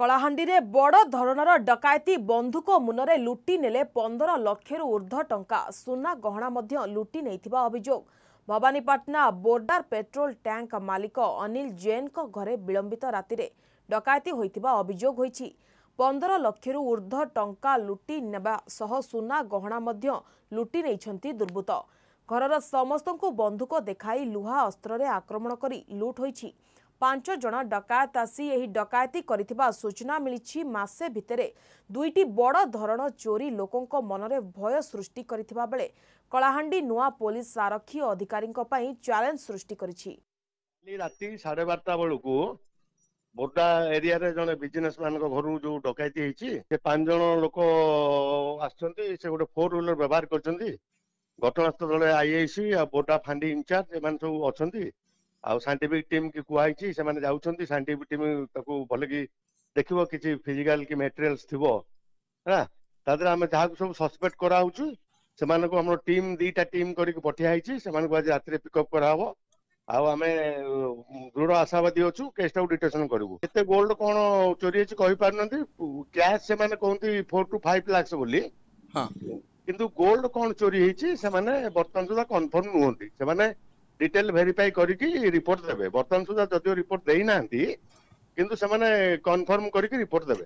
କଳାହାଣ୍ଡିରେ ବଡ଼ ଧରଣର ଡକାୟତି ବନ୍ଧୁକ ମୁନରେ ଲୁଟି ନେଲେ ପନ୍ଦର ଲକ୍ଷରୁ ଉର୍ଦ୍ଧ୍ୱ ଟଙ୍କା ସୁନା ଗହଣା ମଧ୍ୟ ଲୁଟି ନେଇଥିବା ଅଭିଯୋଗ ଭବାନୀପାଟନା ବୋର୍ଡର ପେଟ୍ରୋଲ ଟ୍ୟାଙ୍କ ମାଲିକ ଅନିଲ ଜୈନଙ୍କ ଘରେ ବିଳମ୍ବିତ ରାତିରେ ଡକାୟତି ହୋଇଥିବା ଅଭିଯୋଗ ହୋଇଛି ପନ୍ଦର ଲକ୍ଷରୁ ଉର୍ଦ୍ଧ୍ୱ ଟଙ୍କା ଲୁଟି ନେବା ସହ ସୁନା ଗହଣା ମଧ୍ୟ ଲୁଟି ନେଇଛନ୍ତି ଦୁର୍ବୃତ୍ତ ଘରର ସମସ୍ତଙ୍କୁ ବନ୍ଧୁକ ଦେଖାଇ ଲୁହା ଅସ୍ତ୍ରରେ ଆକ୍ରମଣ କରି ଲୁଟ୍ ହୋଇଛି ପାଞ୍ଚ ଜଣ ଡକାୟତ ଆସି ଏହି ଡକାୟତି କରିଥିବା ସୂଚନା ମିଳିଛି ମାସେ ଭିତରେ ଦୁଇଟି ବଡ଼ ଧରଣ ଚୋରି ଲୋକଙ୍କ ମନରେ ଭୟ ସୃଷ୍ଟି କରିଥିବା ବେଳେ କଳାହାଣ୍ଡି ନୂଆ ପୋଲିସ ଆରକ୍ଷୀ ଅଧିକାରୀଙ୍କ ପାଇଁ ଚ୍ୟାଲେଞ୍ଜ ସୃଷ୍ଟି କରିଛି ରାତି ସାଢେ ବାରଟା ବେଳକୁ ବୋର୍ଡା ଏରିଆରେ ଜଣେ ବିଜନେସ ମ୍ୟାନଙ୍କ ଘରୁ ଯୋଉ ଡକାୟତି ହେଇଛି ସେ ପାଞ୍ଚ ଜଣ ଲୋକ ଆସିଛନ୍ତି ସେ ଗୋଟେ ଫୋର୍ ହ୍ୱିଲର ବ୍ୟବହାର କରିଛନ୍ତି ଘଟଣାସ୍ଥଳରେ ଫାଣ୍ଡି ସବୁ ଅଛନ୍ତି ଆଉ ସାଇଣ୍ଟିଫିକ ଟିମ୍ କି କୁହାହେଇଛି ସେମାନେ ଯାଉଛନ୍ତି ସାଇଣ୍ଟିଫିକ ଟିମ୍ ତାକୁ ଭଲକି ଦେଖିବ କିଛି ଫିଜିକାଲ କି ମେଟେରିଆଲ୍ସ ଥିବ ହେଲା ତା ଦେହରେ ଆମେ ଯାହାକୁ ସବୁ ସସ୍ପେକ୍ଟ କରାହଉଛି ସେମାନଙ୍କୁ ଆମର ଟିମ୍ ଦୁଇଟା ଟିମ୍ କରିକି ପଠା ହେଇଛି ସେମାନଙ୍କୁ ଆଜି ରାତିରେ ପିକଅପ୍ କରାହବ ଆଉ ଆମେ ଦୃଢ ଆଶାବାଦୀ ଅଛୁ କେସ୍ଟାକୁ ଡିଟେକ୍ସନ କରିବୁ କେତେ ଗୋଲ୍ଡ କ'ଣ ଚୋରି ହେଇଛି କହିପାରୁନାହାନ୍ତି କ୍ୟାସ୍ ସେମାନେ କହନ୍ତି ଫୋର୍ ଟୁ ଫାଇଭ୍ ଲାକ୍ସ ବୋଲି କିନ୍ତୁ ଗୋଲ୍ଡ କ'ଣ ଚୋରି ହେଇଛି ସେମାନେ ବର୍ତ୍ତମାନ ସୁଦ୍ଧା କନଫର୍ମ ନୁହନ୍ତି ସେମାନେ ডিটেল ভেরিফাই করিকি রিপোর্ট দেবে বর্তমান সুদ্ধা যদিও রিপোর্ট দেই নাহান্তি কিন্তু সেমানে কনফর্ম করিকি রিপোর্ট দেবে